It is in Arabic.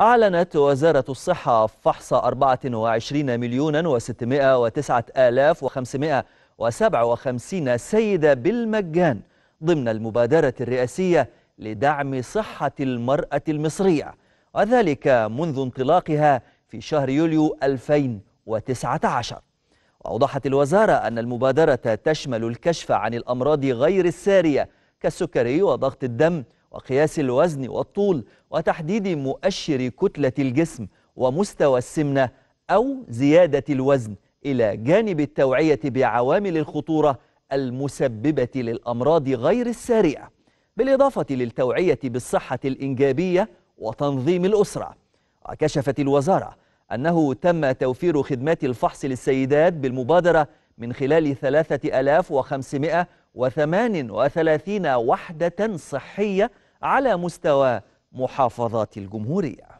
أعلنت وزارة الصحة فحص 24 مليون و609 آلاف و557 سيدة بالمجان ضمن المبادرة الرئاسية لدعم صحة المرأة المصرية وذلك منذ انطلاقها في شهر يوليو 2019 وأوضحت الوزارة أن المبادرة تشمل الكشف عن الأمراض غير السارية كالسكري وضغط الدم وقياس الوزن والطول وتحديد مؤشر كتلة الجسم ومستوى السمنة أو زيادة الوزن إلى جانب التوعية بعوامل الخطورة المسببة للأمراض غير السارية بالإضافة للتوعية بالصحة الإنجابية وتنظيم الأسرة وكشفت الوزارة أنه تم توفير خدمات الفحص للسيدات بالمبادرة من خلال 3500 وثمان وثلاثين وحدة صحية على مستوى محافظات الجمهورية